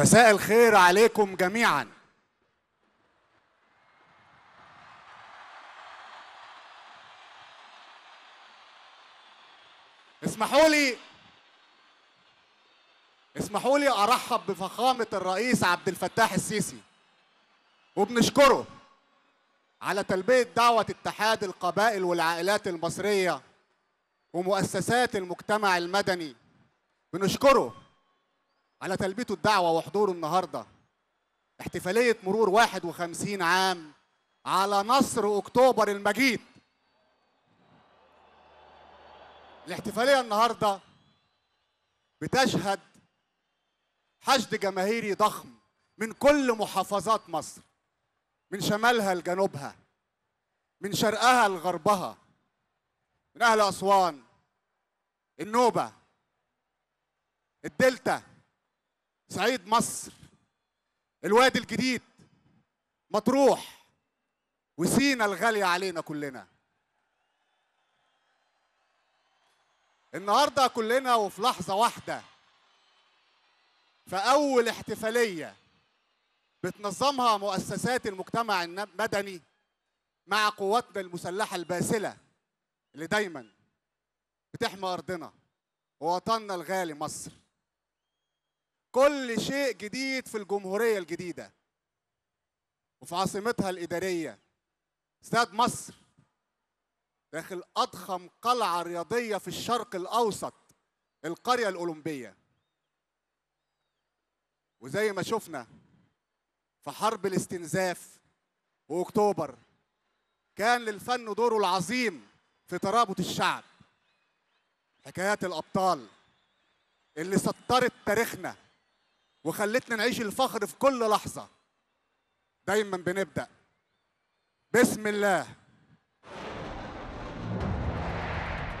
مساء الخير عليكم جميعا اسمحوا لي اسمحوا لي ارحب بفخامه الرئيس عبد الفتاح السيسي وبنشكره على تلبيه دعوه اتحاد القبائل والعائلات المصريه ومؤسسات المجتمع المدني بنشكره على تلبيته الدعوة وحضوره النهاردة احتفالية مرور 51 عام على نصر أكتوبر المجيد الاحتفالية النهاردة بتشهد حشد جماهيري ضخم من كل محافظات مصر من شمالها لجنوبها من شرقها لغربها من أهل أسوان النوبة الدلتا صعيد مصر الوادي الجديد مطروح وسينا الغالية علينا كلنا النهاردة كلنا وفي لحظة واحدة في أول احتفالية بتنظمها مؤسسات المجتمع المدني مع قواتنا المسلحة الباسلة اللي دايما بتحمي أرضنا ووطننا الغالي مصر كل شيء جديد في الجمهورية الجديدة وفي عاصمتها الإدارية استاد مصر داخل أضخم قلعة رياضية في الشرق الأوسط القرية الأولمبية وزي ما شفنا في حرب الاستنزاف وأكتوبر كان للفن دوره العظيم في ترابط الشعب حكايات الأبطال اللي سطرت تاريخنا وخلتنا نعيش الفخر في كل لحظه دايما بنبدا بسم الله